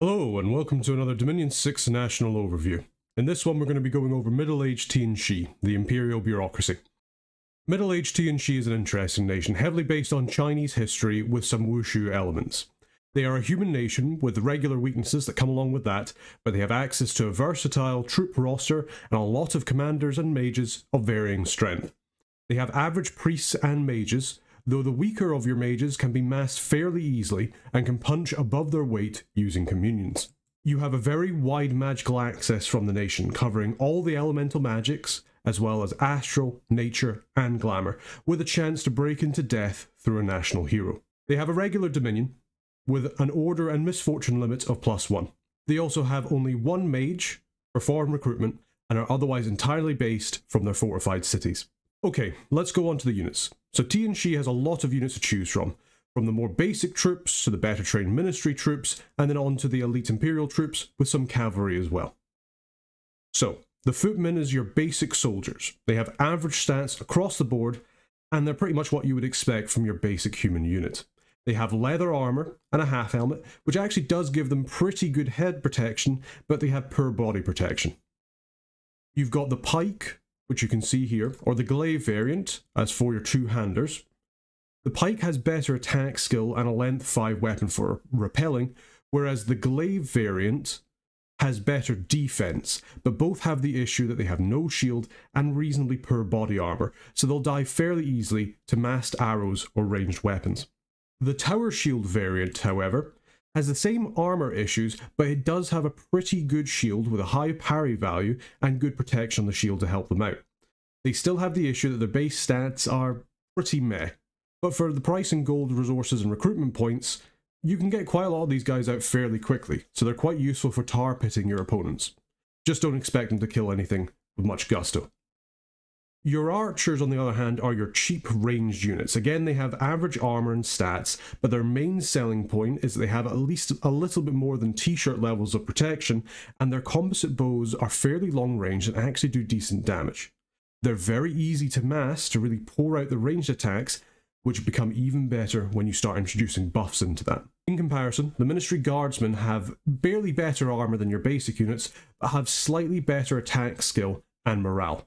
Hello and welcome to another Dominion 6 National Overview. In this one we're going to be going over Middle-Aged Shi, the Imperial Bureaucracy. Middle-Aged Shi is an interesting nation, heavily based on Chinese history with some Wushu elements. They are a human nation with the regular weaknesses that come along with that, but they have access to a versatile troop roster and a lot of commanders and mages of varying strength. They have average priests and mages, though the weaker of your mages can be massed fairly easily and can punch above their weight using communions. You have a very wide magical access from the nation, covering all the elemental magics, as well as astral, nature, and glamour, with a chance to break into death through a national hero. They have a regular dominion, with an order and misfortune limit of plus one. They also have only one mage, for foreign recruitment, and are otherwise entirely based from their fortified cities. Okay, let's go on to the units. So Tianxi has a lot of units to choose from, from the more basic troops to the better trained ministry troops, and then on to the elite imperial troops with some cavalry as well. So, the footmen is your basic soldiers. They have average stats across the board, and they're pretty much what you would expect from your basic human unit. They have leather armor and a half helmet, which actually does give them pretty good head protection, but they have poor body protection. You've got the pike, which you can see here, or the glaive variant, as for your two-handers. The pike has better attack skill and a length 5 weapon for repelling, whereas the glaive variant has better defense, but both have the issue that they have no shield and reasonably poor body armor, so they'll die fairly easily to massed arrows or ranged weapons. The tower shield variant, however, has the same armor issues, but it does have a pretty good shield with a high parry value and good protection on the shield to help them out. They still have the issue that their base stats are pretty meh, but for the price in gold, resources, and recruitment points, you can get quite a lot of these guys out fairly quickly, so they're quite useful for tar pitting your opponents. Just don't expect them to kill anything with much gusto. Your archers, on the other hand, are your cheap ranged units. Again, they have average armor and stats, but their main selling point is that they have at least a little bit more than t-shirt levels of protection, and their composite bows are fairly long range and actually do decent damage. They're very easy to mass to really pour out the ranged attacks, which become even better when you start introducing buffs into that. In comparison, the Ministry Guardsmen have barely better armor than your basic units, but have slightly better attack skill and morale.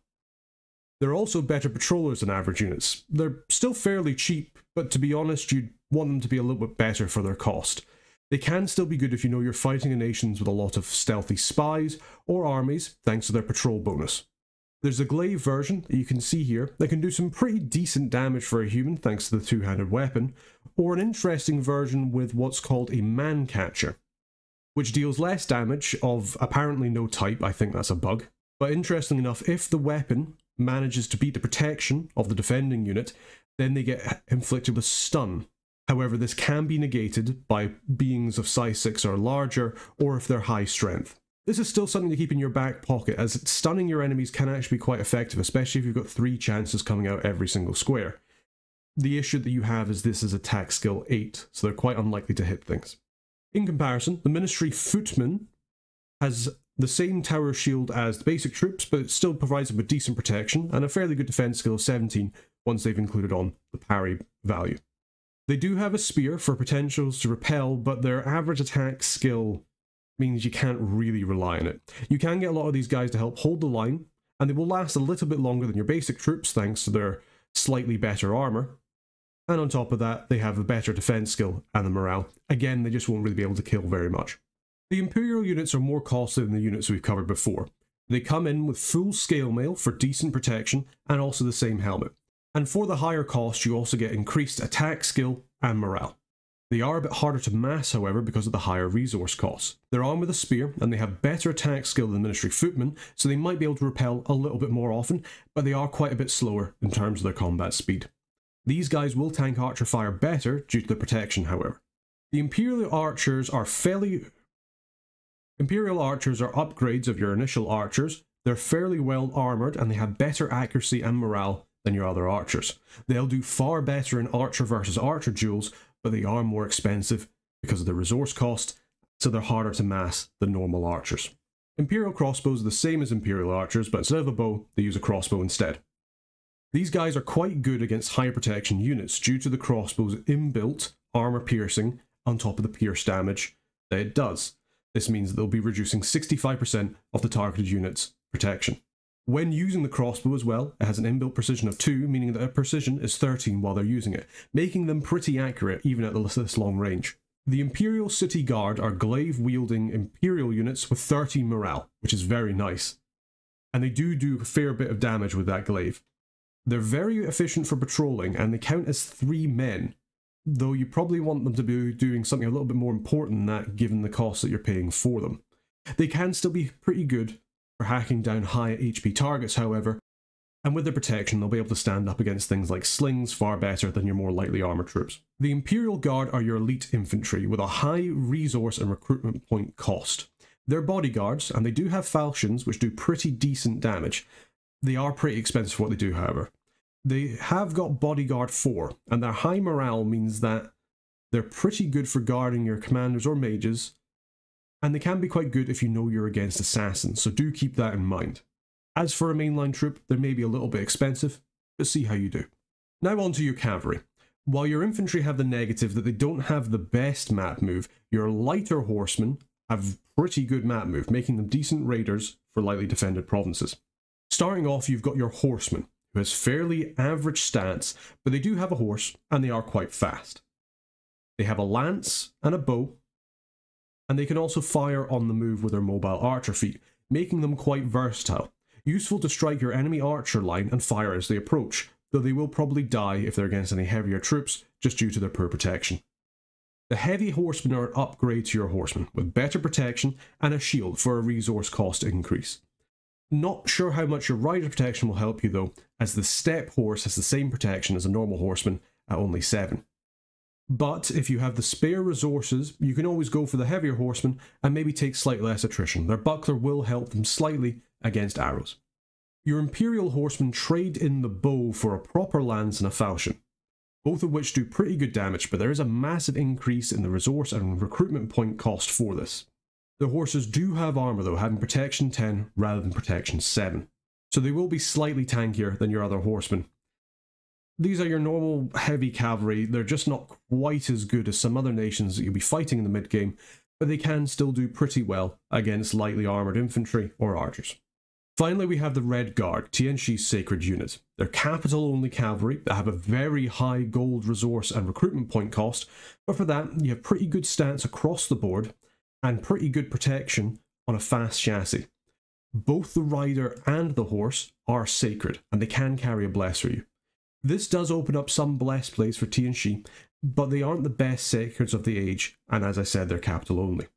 They're also better patrollers than average units. They're still fairly cheap, but to be honest, you'd want them to be a little bit better for their cost. They can still be good if you know you're fighting a nations with a lot of stealthy spies or armies, thanks to their patrol bonus. There's a glaive version that you can see here that can do some pretty decent damage for a human thanks to the two-handed weapon, or an interesting version with what's called a man catcher, which deals less damage of apparently no type, I think that's a bug. But interestingly enough, if the weapon manages to beat the protection of the defending unit, then they get inflicted with stun. However, this can be negated by beings of size 6 or larger, or if they're high strength. This is still something to keep in your back pocket, as stunning your enemies can actually be quite effective, especially if you've got three chances coming out every single square. The issue that you have is this is attack skill 8, so they're quite unlikely to hit things. In comparison, the Ministry Footman has the same tower shield as the basic troops, but it still provides them with decent protection and a fairly good defense skill of 17 once they've included on the parry value. They do have a spear for potentials to repel, but their average attack skill means you can't really rely on it. You can get a lot of these guys to help hold the line, and they will last a little bit longer than your basic troops thanks to their slightly better armor. And on top of that, they have a better defense skill and the morale. Again, they just won't really be able to kill very much. The Imperial units are more costly than the units we've covered before. They come in with full scale mail for decent protection and also the same helmet. And for the higher cost, you also get increased attack skill and morale. They are a bit harder to mass, however, because of the higher resource costs. They're armed with a spear, and they have better attack skill than ministry footmen, so they might be able to repel a little bit more often, but they are quite a bit slower in terms of their combat speed. These guys will tank archer fire better due to the protection, however. The Imperial archers are fairly Imperial archers are upgrades of your initial archers, they're fairly well armoured and they have better accuracy and morale than your other archers. They'll do far better in archer versus archer duels, but they are more expensive because of the resource cost, so they're harder to mass than normal archers. Imperial crossbows are the same as Imperial archers, but instead of a bow, they use a crossbow instead. These guys are quite good against high protection units due to the crossbow's inbuilt armor piercing on top of the pierce damage that it does. This means that they'll be reducing 65% of the targeted unit's protection. When using the crossbow as well, it has an inbuilt precision of 2, meaning that their precision is 13 while they're using it, making them pretty accurate even at this long range. The Imperial City Guard are glaive-wielding Imperial units with 30 morale, which is very nice. And they do do a fair bit of damage with that glaive. They're very efficient for patrolling, and they count as 3 men, though you probably want them to be doing something a little bit more important than that given the cost that you're paying for them. They can still be pretty good for hacking down high HP targets, however, and with their protection they'll be able to stand up against things like slings far better than your more lightly armoured troops. The Imperial Guard are your elite infantry with a high resource and recruitment point cost. They're bodyguards, and they do have falchions which do pretty decent damage. They are pretty expensive for what they do, however they have got bodyguard 4 and their high morale means that they're pretty good for guarding your commanders or mages and they can be quite good if you know you're against assassins so do keep that in mind as for a mainline troop they may be a little bit expensive but see how you do now on to your cavalry while your infantry have the negative that they don't have the best map move your lighter horsemen have pretty good map move making them decent raiders for lightly defended provinces starting off you've got your horsemen who has fairly average stats, but they do have a horse and they are quite fast. They have a lance and a bow, and they can also fire on the move with their mobile archer feat, making them quite versatile. Useful to strike your enemy archer line and fire as they approach, though they will probably die if they're against any heavier troops just due to their poor protection. The heavy horsemen are an upgrade to your horsemen, with better protection and a shield for a resource cost increase. Not sure how much your rider protection will help you though, as the step horse has the same protection as a normal horseman at only 7. But if you have the spare resources, you can always go for the heavier horsemen and maybe take slightly less attrition. Their buckler will help them slightly against arrows. Your Imperial horsemen trade in the bow for a proper lance and a falchion, both of which do pretty good damage, but there is a massive increase in the resource and recruitment point cost for this. The horses do have armor though, having protection 10 rather than protection 7. So they will be slightly tankier than your other horsemen. These are your normal heavy cavalry, they're just not quite as good as some other nations that you'll be fighting in the mid game, but they can still do pretty well against lightly armoured infantry or archers. Finally, we have the Red Guard, Tianxi's sacred unit. They're capital-only cavalry that have a very high gold resource and recruitment point cost, but for that, you have pretty good stats across the board, and pretty good protection on a fast chassis. Both the rider and the horse are sacred, and they can carry a bless for you. This does open up some bless plays for Tianxi, but they aren't the best sacreds of the age, and as I said, they're capital only.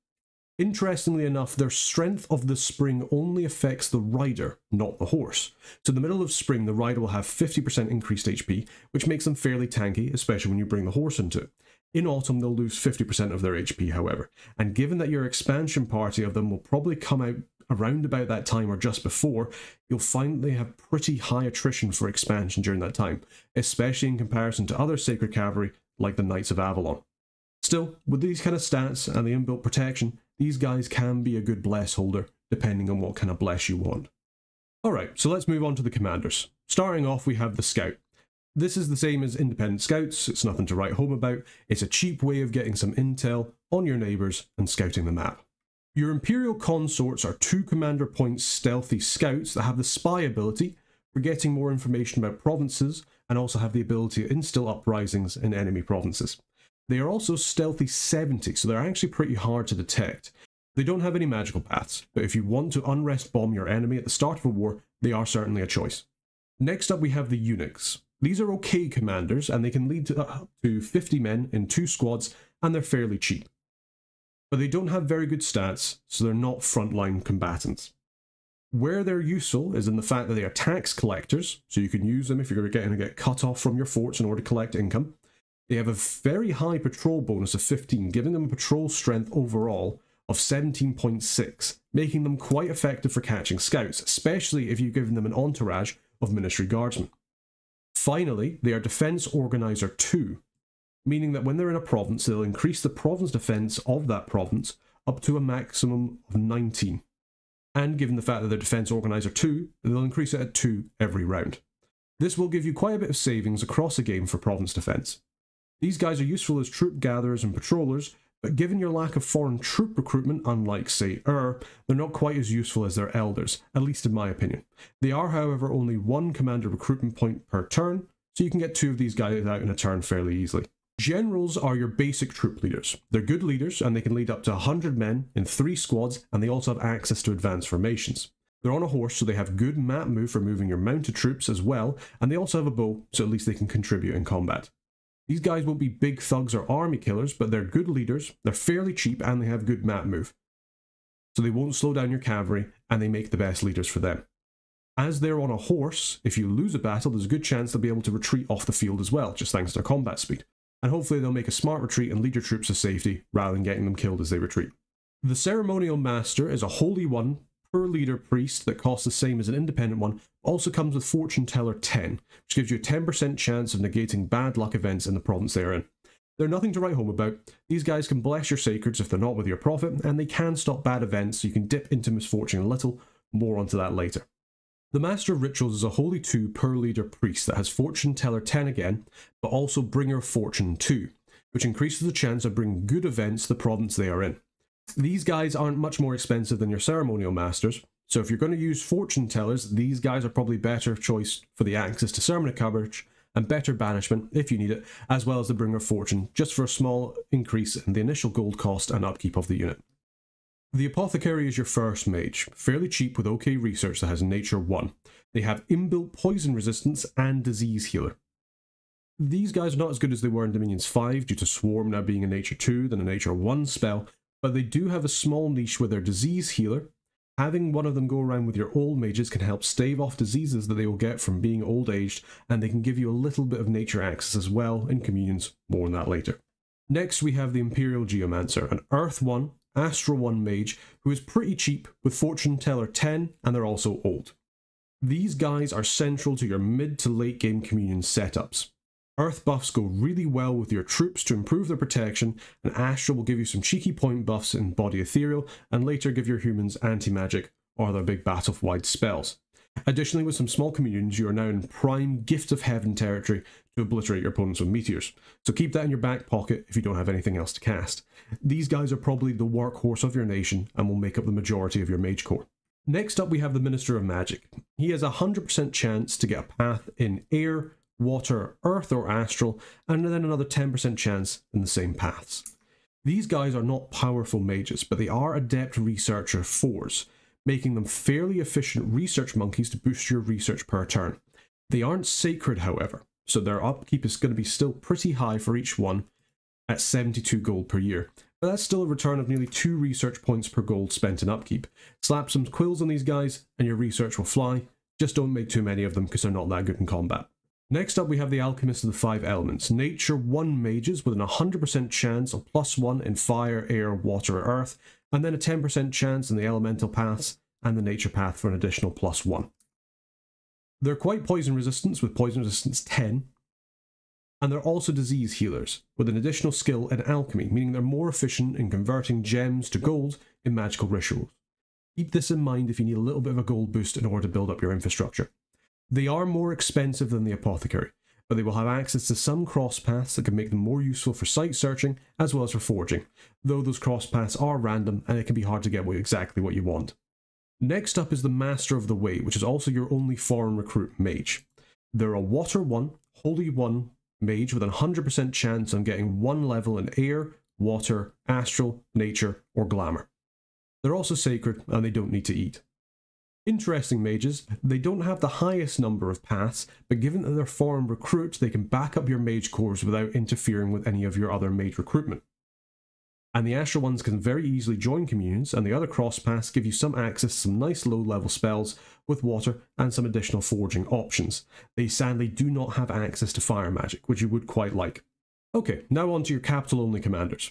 Interestingly enough, their strength of the spring only affects the rider, not the horse. So in the middle of spring, the rider will have 50% increased HP, which makes them fairly tanky, especially when you bring the horse into it. In autumn, they'll lose 50% of their HP, however, and given that your expansion party of them will probably come out around about that time or just before, you'll find they have pretty high attrition for expansion during that time, especially in comparison to other Sacred Cavalry like the Knights of Avalon. Still, with these kind of stats and the inbuilt protection, these guys can be a good bless holder, depending on what kind of bless you want. Alright, so let's move on to the commanders. Starting off, we have the Scout. This is the same as independent scouts, it's nothing to write home about, it's a cheap way of getting some intel on your neighbours and scouting the map. Your Imperial consorts are two commander point stealthy scouts that have the spy ability for getting more information about provinces and also have the ability to instill uprisings in enemy provinces. They are also stealthy 70, so they're actually pretty hard to detect. They don't have any magical paths, but if you want to unrest bomb your enemy at the start of a war, they are certainly a choice. Next up we have the eunuchs. These are okay commanders, and they can lead to, uh, to 50 men in two squads, and they're fairly cheap. But they don't have very good stats, so they're not frontline combatants. Where they're useful is in the fact that they are tax collectors, so you can use them if you're going to get cut off from your forts in order to collect income. They have a very high patrol bonus of 15, giving them a patrol strength overall of 17.6, making them quite effective for catching scouts, especially if you've given them an entourage of military guardsmen. Finally, they are defense organizer 2, meaning that when they're in a province, they'll increase the province defense of that province up to a maximum of 19. And given the fact that they're defense organizer 2, they'll increase it at 2 every round. This will give you quite a bit of savings across a game for province defense. These guys are useful as troop gatherers and patrollers, but given your lack of foreign troop recruitment, unlike, say, Ur, they're not quite as useful as their elders, at least in my opinion. They are, however, only one commander recruitment point per turn, so you can get two of these guys out in a turn fairly easily. Generals are your basic troop leaders. They're good leaders, and they can lead up to 100 men in three squads, and they also have access to advanced formations. They're on a horse, so they have good map move for moving your mounted troops as well, and they also have a bow, so at least they can contribute in combat. These guys won't be big thugs or army killers, but they're good leaders, they're fairly cheap, and they have good map move. So they won't slow down your cavalry, and they make the best leaders for them. As they're on a horse, if you lose a battle, there's a good chance they'll be able to retreat off the field as well, just thanks to their combat speed. And hopefully they'll make a smart retreat and lead your troops to safety, rather than getting them killed as they retreat. The ceremonial master is a holy one per leader priest that costs the same as an independent one also comes with fortune teller 10, which gives you a 10% chance of negating bad luck events in the province they're in. They're nothing to write home about. These guys can bless your sacreds if they're not with your prophet, and they can stop bad events so you can dip into misfortune a little, more onto that later. The Master of Rituals is a holy 2 per leader priest that has fortune teller 10 again, but also bringer fortune 2, which increases the chance of bringing good events to the province they are in. These guys aren't much more expensive than your ceremonial masters, so if you're going to use fortune tellers, these guys are probably better choice for the access to ceremony coverage and better banishment if you need it, as well as the bringer of fortune, just for a small increase in the initial gold cost and upkeep of the unit. The Apothecary is your first mage, fairly cheap with OK research that has Nature 1. They have inbuilt poison resistance and disease healer. These guys are not as good as they were in Dominions 5 due to Swarm now being a Nature 2 than a Nature 1 spell, but they do have a small niche with their disease healer. Having one of them go around with your old mages can help stave off diseases that they will get from being old aged, and they can give you a little bit of nature access as well in communions, more on that later. Next we have the Imperial Geomancer, an Earth 1, Astral 1 mage, who is pretty cheap with Fortune Teller 10 and they're also old. These guys are central to your mid to late game communion setups. Earth buffs go really well with your troops to improve their protection, and Astral will give you some cheeky point buffs in Body Ethereal, and later give your humans anti-magic or their big battle-wide spells. Additionally, with some small communions, you are now in prime Gift of Heaven territory to obliterate your opponents with meteors, so keep that in your back pocket if you don't have anything else to cast. These guys are probably the workhorse of your nation and will make up the majority of your mage corps. Next up, we have the Minister of Magic. He has a 100% chance to get a path in air, water, earth, or astral, and then another 10% chance in the same paths. These guys are not powerful mages, but they are adept researcher fours, making them fairly efficient research monkeys to boost your research per turn. They aren't sacred, however, so their upkeep is going to be still pretty high for each one at 72 gold per year. But that's still a return of nearly 2 research points per gold spent in upkeep. Slap some quills on these guys and your research will fly. Just don't make too many of them because they're not that good in combat. Next up, we have the Alchemist of the Five Elements. Nature 1 mages with an 100% chance of plus 1 in fire, air, water, or earth, and then a 10% chance in the elemental paths and the nature path for an additional plus 1. They're quite poison resistant with poison resistance 10, and they're also disease healers, with an additional skill in alchemy, meaning they're more efficient in converting gems to gold in magical rituals. Keep this in mind if you need a little bit of a gold boost in order to build up your infrastructure. They are more expensive than the apothecary, but they will have access to some crosspaths that can make them more useful for site searching as well as for forging, though those crosspaths are random and it can be hard to get exactly what you want. Next up is the Master of the Way, which is also your only foreign recruit mage. They're a Water 1, Holy 1 mage with a 100% chance on getting one level in Air, Water, Astral, Nature, or Glamour. They're also sacred and they don't need to eat. Interesting mages, they don't have the highest number of paths, but given that they're foreign recruits, they can back up your mage cores without interfering with any of your other mage recruitment. And the Astral ones can very easily join communes, and the other cross paths give you some access to some nice low level spells with water and some additional forging options. They sadly do not have access to fire magic, which you would quite like. Okay, now on to your capital only commanders.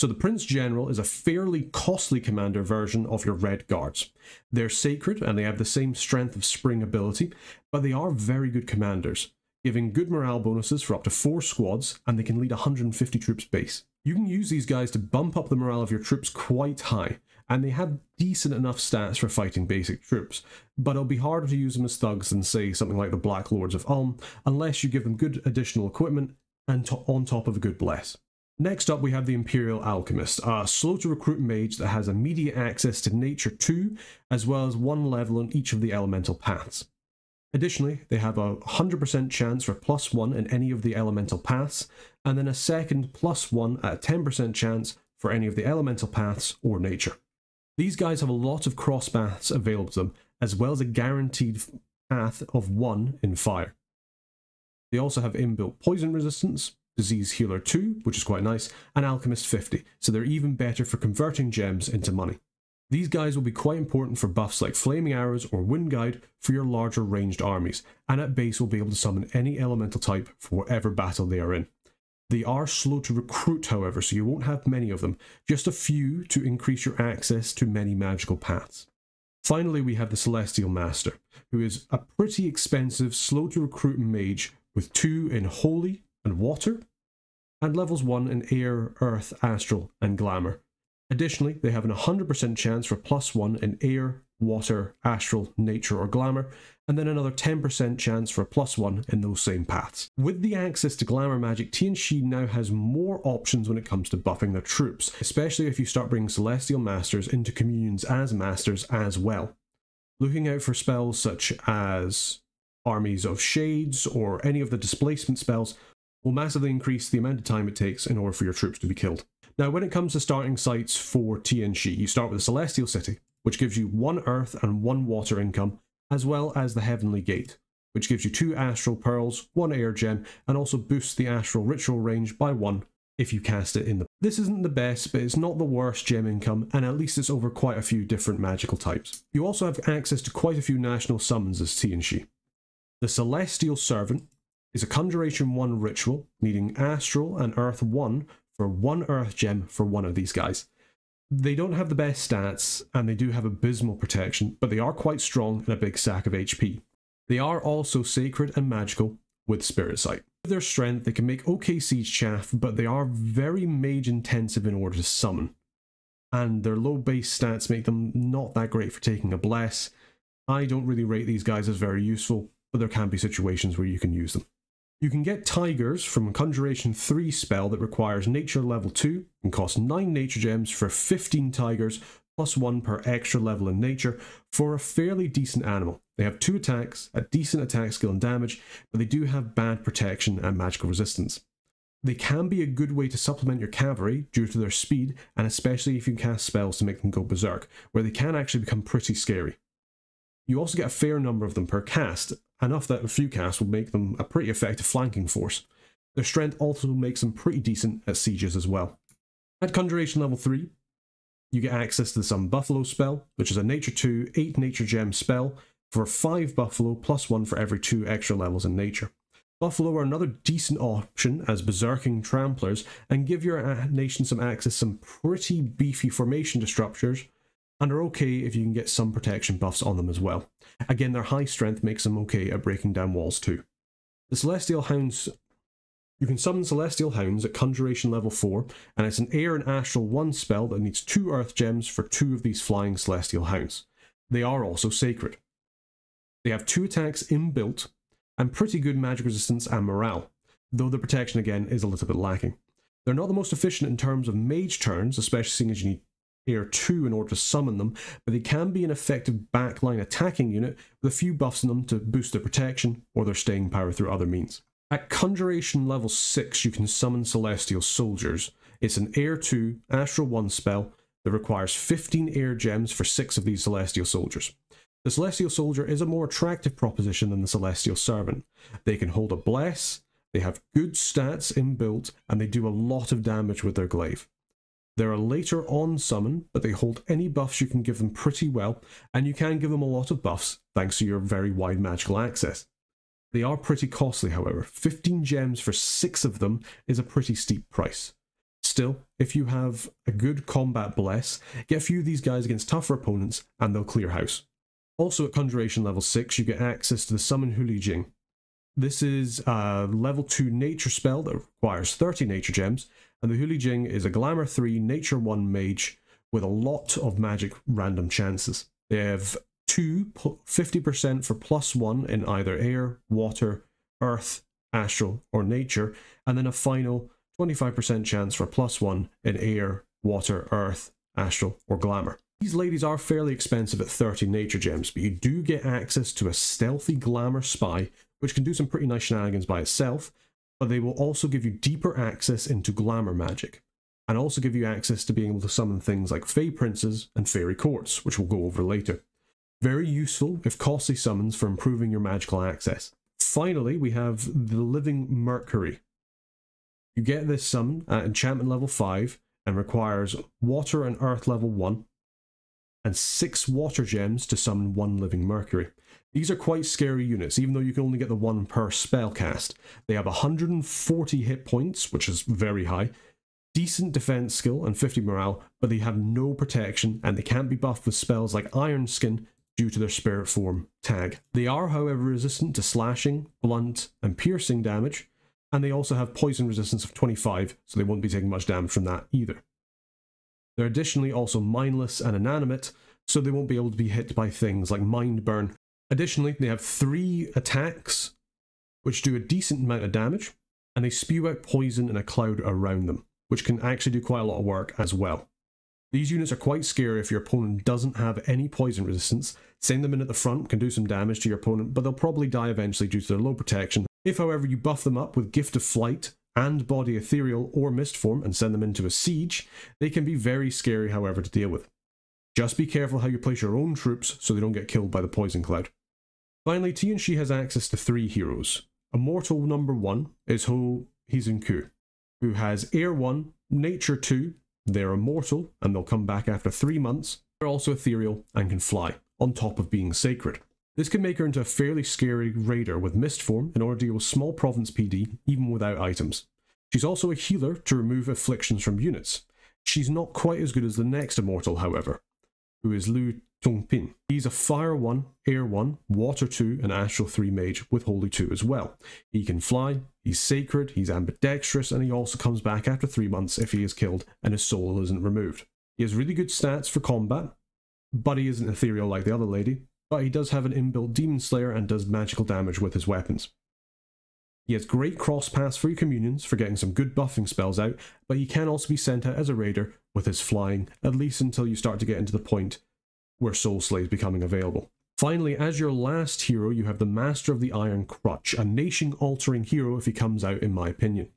So the Prince General is a fairly costly commander version of your Red Guards. They're sacred and they have the same strength of spring ability, but they are very good commanders, giving good morale bonuses for up to 4 squads and they can lead 150 troops base. You can use these guys to bump up the morale of your troops quite high, and they have decent enough stats for fighting basic troops, but it'll be harder to use them as thugs than say something like the Black Lords of Ulm, unless you give them good additional equipment and to on top of a good bless. Next up, we have the Imperial Alchemist, a slow to recruit mage that has immediate access to Nature 2, as well as one level on each of the elemental paths. Additionally, they have a 100% chance for plus 1 in any of the elemental paths, and then a second plus 1 at a 10% chance for any of the elemental paths or nature. These guys have a lot of cross paths available to them, as well as a guaranteed path of 1 in fire. They also have inbuilt poison resistance, Disease Healer 2, which is quite nice, and Alchemist 50, so they're even better for converting gems into money. These guys will be quite important for buffs like Flaming Arrows or Wind Guide for your larger ranged armies, and at base will be able to summon any elemental type for whatever battle they are in. They are slow to recruit, however, so you won't have many of them, just a few to increase your access to many magical paths. Finally, we have the Celestial Master, who is a pretty expensive, slow to recruit mage with two in Holy and Water, and levels 1 in Air, Earth, Astral, and Glamour. Additionally, they have an 100% chance for plus 1 in Air, Water, Astral, Nature, or Glamour, and then another 10% chance for plus 1 in those same paths. With the access to Glamour magic, Shi now has more options when it comes to buffing their troops, especially if you start bringing Celestial Masters into Communions as Masters as well. Looking out for spells such as Armies of Shades or any of the displacement spells will massively increase the amount of time it takes in order for your troops to be killed. Now, when it comes to starting sites for Tianxi, you start with a Celestial City, which gives you one Earth and one Water income, as well as the Heavenly Gate, which gives you two Astral Pearls, one Air Gem, and also boosts the Astral Ritual range by one if you cast it in the... This isn't the best, but it's not the worst gem income, and at least it's over quite a few different magical types. You also have access to quite a few national summons as Tianxi. The Celestial Servant, is a Conjuration 1 ritual, needing Astral and Earth 1 for one Earth gem for one of these guys. They don't have the best stats, and they do have abysmal protection, but they are quite strong and a big sack of HP. They are also sacred and magical with Spirit Sight. With their strength, they can make okay siege chaff, but they are very mage intensive in order to summon. And their low base stats make them not that great for taking a bless. I don't really rate these guys as very useful, but there can be situations where you can use them. You can get Tigers from a Conjuration 3 spell that requires Nature level 2 and costs 9 Nature Gems for 15 Tigers plus 1 per extra level in Nature for a fairly decent animal. They have 2 attacks, a decent attack skill and damage, but they do have bad protection and magical resistance. They can be a good way to supplement your cavalry due to their speed, and especially if you cast spells to make them go berserk, where they can actually become pretty scary. You also get a fair number of them per cast, enough that a few casts will make them a pretty effective flanking force. Their strength also makes them pretty decent at sieges as well. At Conjuration level 3, you get access to the Sun Buffalo spell, which is a Nature 2, 8 Nature Gem spell for 5 Buffalo, plus 1 for every 2 extra levels in Nature. Buffalo are another decent option as Berserking Tramplers and give your uh, nation some access some pretty beefy formation to structures and are okay if you can get some protection buffs on them as well. Again, their high strength makes them okay at breaking down walls too. The Celestial Hounds you can summon Celestial Hounds at Conjuration level 4, and it's an Air and Astral 1 spell that needs 2 Earth Gems for 2 of these Flying Celestial Hounds. They are also sacred. They have 2 attacks inbuilt, and pretty good magic resistance and morale, though the protection again is a little bit lacking. They're not the most efficient in terms of mage turns, especially seeing as you need tier 2 in order to summon them, but they can be an effective backline attacking unit with a few buffs in them to boost their protection or their staying power through other means. At Conjuration level 6, you can summon Celestial Soldiers. It's an Air 2, Astral 1 spell that requires 15 Air Gems for 6 of these Celestial Soldiers. The Celestial Soldier is a more attractive proposition than the Celestial Servant. They can hold a Bless, they have good stats inbuilt, and they do a lot of damage with their glaive. They're a later on summon, but they hold any buffs you can give them pretty well, and you can give them a lot of buffs thanks to your very wide magical access. They are pretty costly, however. 15 gems for 6 of them is a pretty steep price. Still, if you have a good combat bless, get a few of these guys against tougher opponents and they'll clear house. Also at Conjuration level 6, you get access to the Summon Jing. This is a level 2 nature spell that requires 30 nature gems, and the Hulijing is a Glamour 3 Nature 1 mage with a lot of magic random chances. They have two 50% for plus 1 in either air, water, earth, astral, or nature, and then a final 25% chance for plus 1 in air, water, earth, astral, or glamour. These ladies are fairly expensive at 30 nature gems, but you do get access to a stealthy glamour spy, which can do some pretty nice shenanigans by itself, but they will also give you deeper access into glamour magic, and also give you access to being able to summon things like Fey Princes and Fairy Courts, which we'll go over later. Very useful if costly summons for improving your magical access. Finally, we have the Living Mercury. You get this summon at enchantment level 5 and requires water and earth level 1 and 6 water gems to summon 1 living mercury. These are quite scary units, even though you can only get the one per spell cast. They have 140 hit points, which is very high, decent defense skill and 50 morale, but they have no protection and they can't be buffed with spells like Iron Skin due to their spirit form tag. They are, however, resistant to slashing, blunt, and piercing damage, and they also have poison resistance of 25, so they won't be taking much damage from that either. They're additionally also mindless and inanimate, so they won't be able to be hit by things like Mind Burn Additionally, they have three attacks, which do a decent amount of damage, and they spew out poison in a cloud around them, which can actually do quite a lot of work as well. These units are quite scary if your opponent doesn't have any poison resistance. Send them in at the front can do some damage to your opponent, but they'll probably die eventually due to their low protection. If, however, you buff them up with Gift of Flight and Body Ethereal or Mist Form and send them into a siege, they can be very scary, however, to deal with. Just be careful how you place your own troops so they don't get killed by the poison cloud. Finally, she has access to three heroes. Immortal number one is Ho Hizenku, who has Air 1, Nature 2, they're immortal and they'll come back after three months. They're also ethereal and can fly, on top of being sacred. This can make her into a fairly scary raider with mist form in order to deal with small province PD even without items. She's also a healer to remove afflictions from units. She's not quite as good as the next immortal, however, who is Lu Zhongpin. He's a Fire 1, Air 1, Water 2, and Astral 3 mage with Holy 2 as well. He can fly, he's sacred, he's ambidextrous, and he also comes back after 3 months if he is killed and his soul isn't removed. He has really good stats for combat, but he isn't ethereal like the other lady, but he does have an inbuilt Demon Slayer and does magical damage with his weapons. He has great cross pass for your communions for getting some good buffing spells out, but he can also be sent out as a raider with his flying, at least until you start to get into the point where soul slaves becoming available. Finally, as your last hero, you have the Master of the Iron Crutch, a nation-altering hero if he comes out, in my opinion.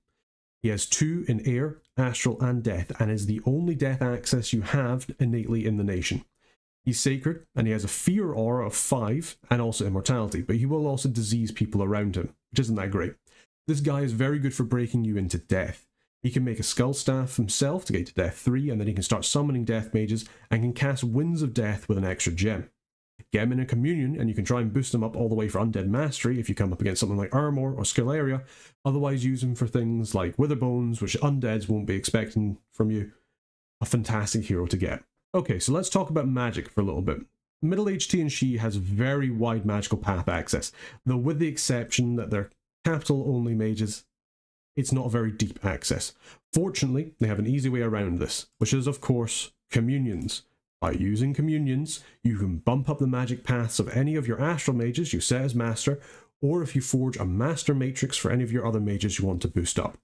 He has two in air, astral, and death, and is the only death access you have innately in the nation. He's sacred, and he has a fear aura of 5, and also immortality, but he will also disease people around him, which isn't that great. This guy is very good for breaking you into death. He can make a Skull Staff himself to get to Death 3, and then he can start summoning Death Mages and can cast Winds of Death with an extra gem. Get him in a Communion, and you can try and boost him up all the way for Undead Mastery if you come up against something like Armor or Skill Otherwise, use him for things like Witherbones, which Undeads won't be expecting from you. A fantastic hero to get. Okay, so let's talk about magic for a little bit. middle Age T and She has very wide magical path access, though with the exception that they're capital-only mages it's not a very deep access. Fortunately, they have an easy way around this, which is, of course, communions. By using communions, you can bump up the magic paths of any of your astral mages you set as master, or if you forge a master matrix for any of your other mages you want to boost up.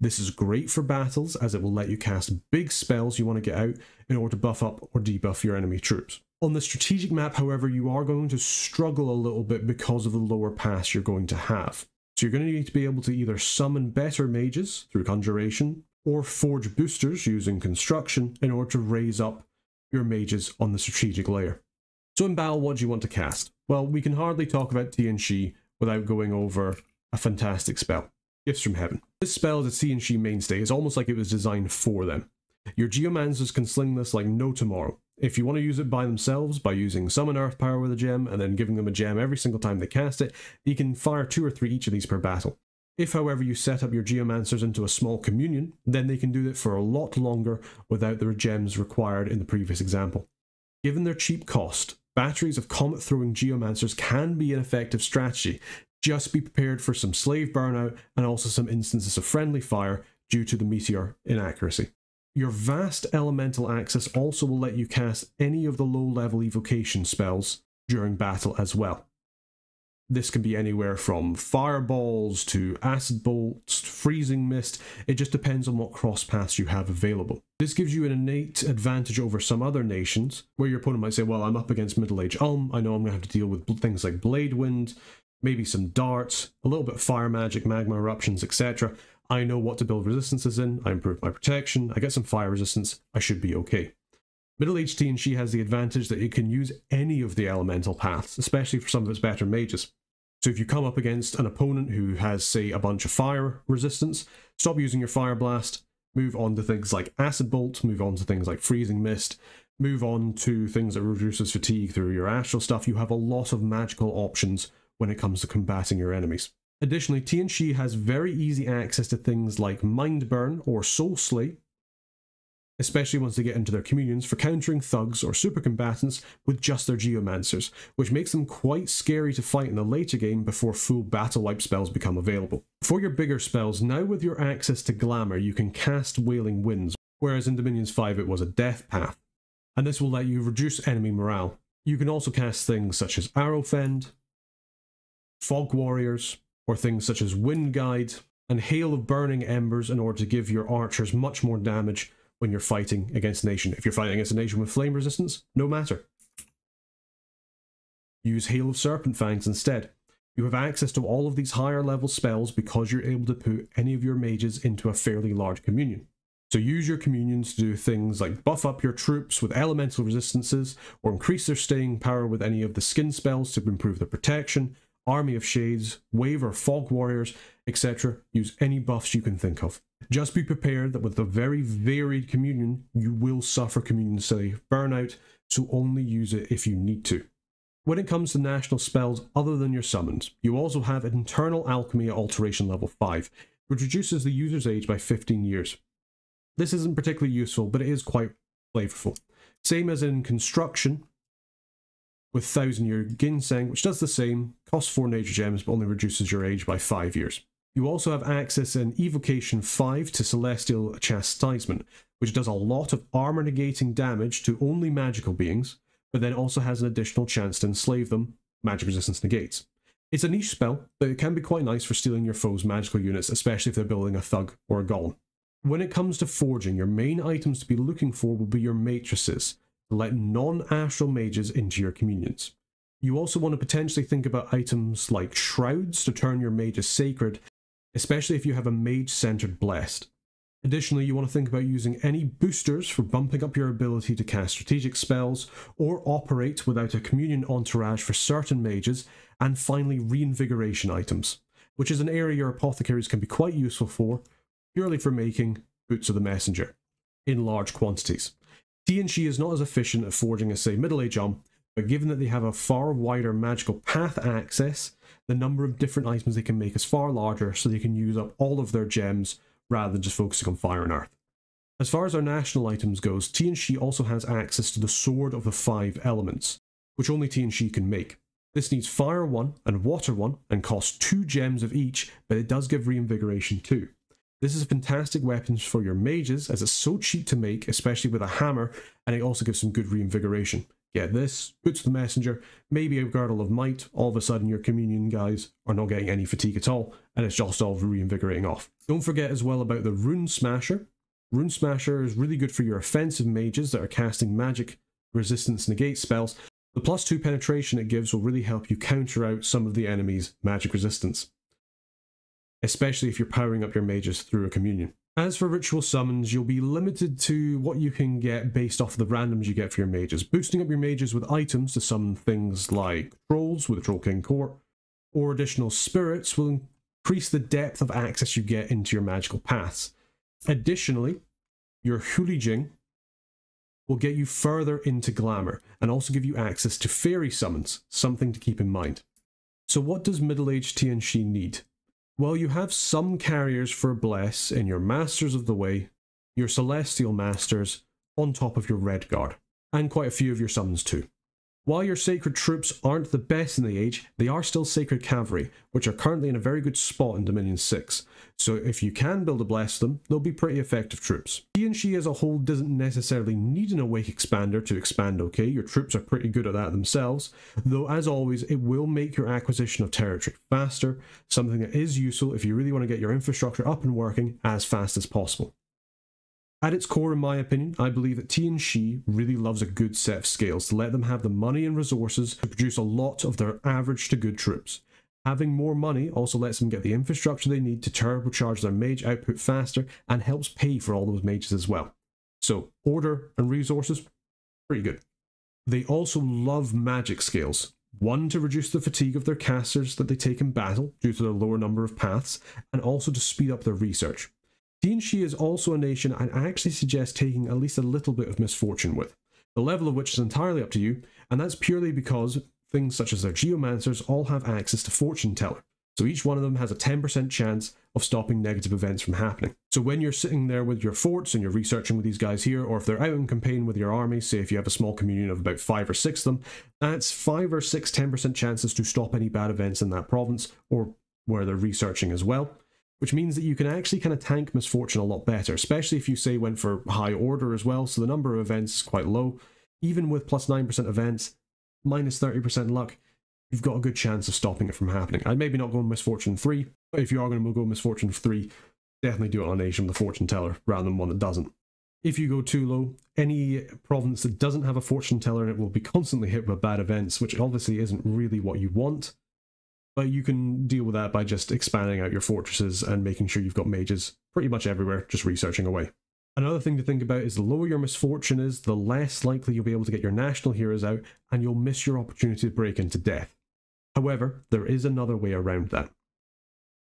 This is great for battles as it will let you cast big spells you want to get out in order to buff up or debuff your enemy troops. On the strategic map, however, you are going to struggle a little bit because of the lower pass you're going to have. So you're going to need to be able to either summon better mages through conjuration or forge boosters using construction in order to raise up your mages on the strategic layer. So in battle, what do you want to cast? Well, we can hardly talk about C without going over a fantastic spell, Gifts from Heaven. This spell is a C mainstay. It's almost like it was designed for them. Your Geomancers can sling this like no tomorrow. If you want to use it by themselves, by using summon earth power with a gem, and then giving them a gem every single time they cast it, you can fire two or three each of these per battle. If, however, you set up your geomancers into a small communion, then they can do it for a lot longer without the gems required in the previous example. Given their cheap cost, batteries of comet throwing geomancers can be an effective strategy. Just be prepared for some slave burnout and also some instances of friendly fire due to the meteor inaccuracy. Your vast elemental access also will let you cast any of the low-level evocation spells during battle as well. This can be anywhere from fireballs to acid bolts, freezing mist, it just depends on what cross paths you have available. This gives you an innate advantage over some other nations, where your opponent might say, well, I'm up against Middle Age Ulm, I know I'm going to have to deal with things like Blade Wind, maybe some darts, a little bit fire magic, magma eruptions, etc. I know what to build resistances in, I improve my protection, I get some fire resistance, I should be okay. Middle-aged teen, she has the advantage that it can use any of the elemental paths, especially for some of its better mages. So if you come up against an opponent who has, say, a bunch of fire resistance, stop using your fire blast, move on to things like acid bolt, move on to things like freezing mist, move on to things that reduces fatigue through your astral stuff. You have a lot of magical options when it comes to combating your enemies. Additionally, Tianxi has very easy access to things like Mind Burn or Soul Slay, especially once they get into their communions, for countering thugs or super combatants with just their geomancers, which makes them quite scary to fight in the later game before full battle wipe spells become available. For your bigger spells, now with your access to glamour, you can cast Wailing Winds, whereas in Dominions 5 it was a death path, and this will let you reduce enemy morale. You can also cast things such as Arrowfend, Fog Warriors, or things such as wind guide and hail of burning embers in order to give your archers much more damage when you're fighting against a nation. If you're fighting against a nation with flame resistance, no matter. Use Hail of Serpent Fangs instead. You have access to all of these higher level spells because you're able to put any of your mages into a fairly large communion. So use your communions to do things like buff up your troops with elemental resistances, or increase their staying power with any of the skin spells to improve their protection, Army of Shades, Wave Folk Warriors, etc. Use any buffs you can think of. Just be prepared that with the very varied communion, you will suffer communion say burnout, so only use it if you need to. When it comes to national spells other than your summons, you also have internal alchemy at alteration level 5, which reduces the user's age by 15 years. This isn't particularly useful, but it is quite flavorful. Same as in construction, with Thousand Year Ginseng, which does the same, costs 4 nature gems but only reduces your age by 5 years. You also have access in Evocation 5 to Celestial Chastisement, which does a lot of armor negating damage to only magical beings, but then also has an additional chance to enslave them, magic resistance negates. It's a niche spell, but it can be quite nice for stealing your foe's magical units, especially if they're building a thug or a golem. When it comes to forging, your main items to be looking for will be your matrices, let non-astral mages into your communions. You also want to potentially think about items like shrouds to turn your mages sacred, especially if you have a mage-centered blessed. Additionally, you want to think about using any boosters for bumping up your ability to cast strategic spells or operate without a communion entourage for certain mages, and finally reinvigoration items, which is an area your apothecaries can be quite useful for, purely for making Boots of the Messenger in large quantities. T and g is not as efficient at forging as, say, Middle Age Arm, but given that they have a far wider magical path access, the number of different items they can make is far larger, so they can use up all of their gems rather than just focusing on Fire and Earth. As far as our national items goes, Tianxi also has access to the Sword of the Five Elements, which only Tianxi can make. This needs Fire 1 and Water 1 and costs 2 gems of each, but it does give Reinvigoration too. This is fantastic weapons for your mages as it's so cheap to make, especially with a hammer, and it also gives some good reinvigoration. Get this, boots of the messenger, maybe a girdle of might, all of a sudden your communion guys are not getting any fatigue at all, and it's just all reinvigorating off. Don't forget as well about the Rune Smasher. Rune Smasher is really good for your offensive mages that are casting magic, resistance, negate spells. The plus two penetration it gives will really help you counter out some of the enemy's magic resistance especially if you're powering up your mages through a communion. As for ritual summons, you'll be limited to what you can get based off the randoms you get for your mages. Boosting up your mages with items to summon things like trolls with the Troll King Court, or additional spirits will increase the depth of access you get into your magical paths. Additionally, your Hulijing will get you further into glamour and also give you access to fairy summons, something to keep in mind. So what does middle-aged Tianxi need? Well, you have some carriers for Bless in your Masters of the Way, your Celestial Masters, on top of your Red Guard, and quite a few of your summons too. While your sacred troops aren't the best in the age, they are still sacred cavalry, which are currently in a very good spot in Dominion 6, so if you can build a bless them, they'll be pretty effective troops. He and she as a whole doesn't necessarily need an awake expander to expand okay, your troops are pretty good at that themselves, though as always it will make your acquisition of territory faster, something that is useful if you really want to get your infrastructure up and working as fast as possible. At its core, in my opinion, I believe that T and She really loves a good set of scales to let them have the money and resources to produce a lot of their average to good troops. Having more money also lets them get the infrastructure they need to turbocharge their mage output faster and helps pay for all those mages as well. So, order and resources, pretty good. They also love magic scales. One, to reduce the fatigue of their casters that they take in battle due to the lower number of paths, and also to speed up their research. She is also a nation I'd actually suggest taking at least a little bit of misfortune with, the level of which is entirely up to you, and that's purely because things such as their geomancers all have access to fortune teller, so each one of them has a 10% chance of stopping negative events from happening. So when you're sitting there with your forts and you're researching with these guys here, or if they're out in campaign with your army, say if you have a small communion of about five or six of them, that's five or six 10% chances to stop any bad events in that province or where they're researching as well. Which means that you can actually kind of tank misfortune a lot better, especially if you say went for high order as well, so the number of events is quite low. Even with plus 9% events, minus 30% luck, you've got a good chance of stopping it from happening. I'd maybe not go Misfortune 3, but if you are going to go Misfortune 3, definitely do it on Asia, the fortune teller rather than one that doesn't. If you go too low, any province that doesn't have a fortune teller in it will be constantly hit with bad events, which obviously isn't really what you want. But you can deal with that by just expanding out your fortresses and making sure you've got mages pretty much everywhere, just researching away. Another thing to think about is the lower your misfortune is, the less likely you'll be able to get your national heroes out, and you'll miss your opportunity to break into death. However, there is another way around that.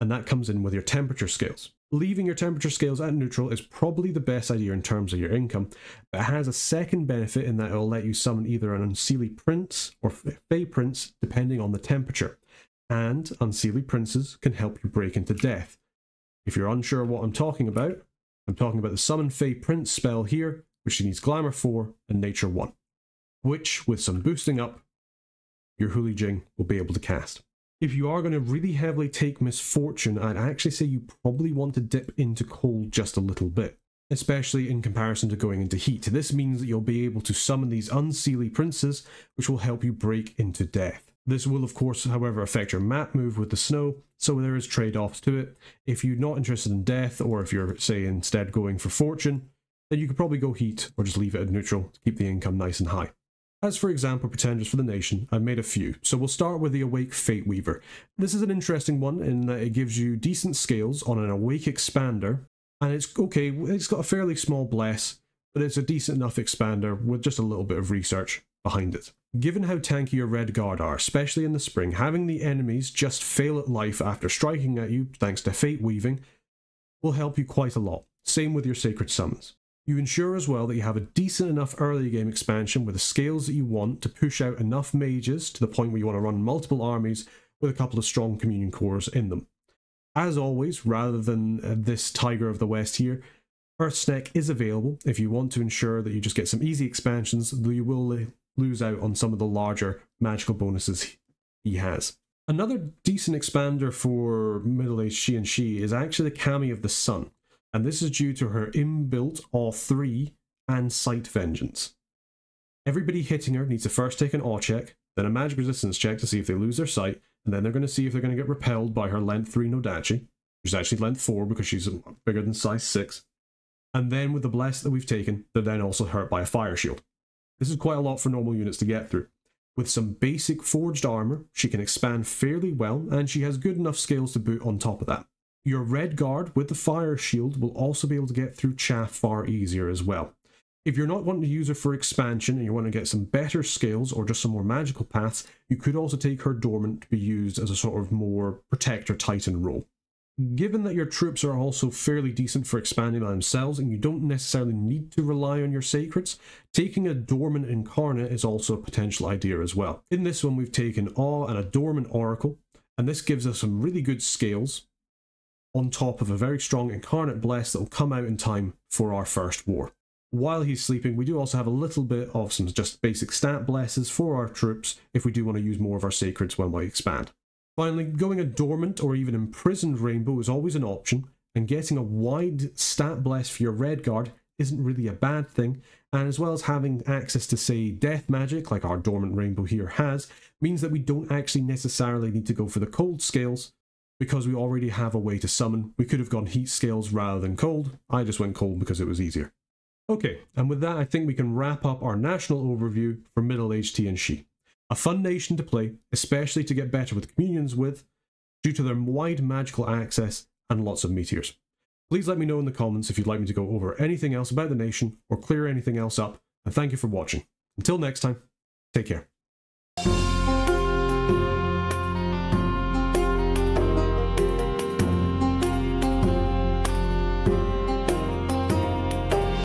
And that comes in with your temperature scales. Leaving your temperature scales at neutral is probably the best idea in terms of your income, but it has a second benefit in that it will let you summon either an Unseelie Prince or Fey Prince depending on the temperature. And Unseelie Princes can help you break into death. If you're unsure what I'm talking about, I'm talking about the Summon Fey Prince spell here, which she needs Glamour 4 and Nature 1, which, with some boosting up, your Huli Jing will be able to cast. If you are going to really heavily take Misfortune, I'd actually say you probably want to dip into Cold just a little bit, especially in comparison to going into Heat. This means that you'll be able to summon these Unseelie Princes, which will help you break into Death. This will, of course, however, affect your map move with the snow, so there is trade-offs to it. If you're not interested in death, or if you're, say, instead going for fortune, then you could probably go heat or just leave it at neutral to keep the income nice and high. As for example pretenders for the nation, I've made a few, so we'll start with the Awake Fate Weaver. This is an interesting one in that it gives you decent scales on an Awake Expander, and it's okay, it's got a fairly small bless, but it's a decent enough expander with just a little bit of research behind it. Given how tanky your red guard are, especially in the spring, having the enemies just fail at life after striking at you, thanks to fate weaving, will help you quite a lot. Same with your sacred summons. You ensure as well that you have a decent enough early game expansion with the scales that you want to push out enough mages to the point where you want to run multiple armies with a couple of strong communion cores in them. As always, rather than uh, this Tiger of the West here, Earth Neck is available if you want to ensure that you just get some easy expansions, though you will uh, lose out on some of the larger magical bonuses he has. Another decent expander for middle-aged she and she is actually the Kami of the Sun, and this is due to her inbuilt Awe 3 and Sight Vengeance. Everybody hitting her needs to first take an Awe check, then a magic resistance check to see if they lose their sight, and then they're going to see if they're going to get repelled by her length 3 Nodachi, which is actually length 4 because she's bigger than size 6. And then with the bless that we've taken, they're then also hurt by a fire shield. This is quite a lot for normal units to get through. With some basic forged armor, she can expand fairly well, and she has good enough scales to boot on top of that. Your red guard with the fire shield will also be able to get through chaff far easier as well. If you're not wanting to use her for expansion and you want to get some better scales or just some more magical paths, you could also take her dormant to be used as a sort of more protector titan role. Given that your troops are also fairly decent for expanding by themselves and you don't necessarily need to rely on your sacreds, taking a dormant incarnate is also a potential idea as well. In this one we've taken Awe and a dormant oracle, and this gives us some really good scales on top of a very strong incarnate bless that will come out in time for our first war. While he's sleeping, we do also have a little bit of some just basic stat blesses for our troops if we do want to use more of our sacreds when we expand. Finally, going a dormant or even imprisoned rainbow is always an option, and getting a wide stat bless for your red guard isn't really a bad thing, and as well as having access to, say, death magic, like our dormant rainbow here has, means that we don't actually necessarily need to go for the cold scales, because we already have a way to summon. We could have gone heat scales rather than cold. I just went cold because it was easier. Okay, and with that, I think we can wrap up our national overview for Middle Age T and She. A fun nation to play, especially to get better with communions with, due to their wide magical access and lots of meteors. Please let me know in the comments if you'd like me to go over anything else about the nation or clear anything else up, and thank you for watching. Until next time, take care.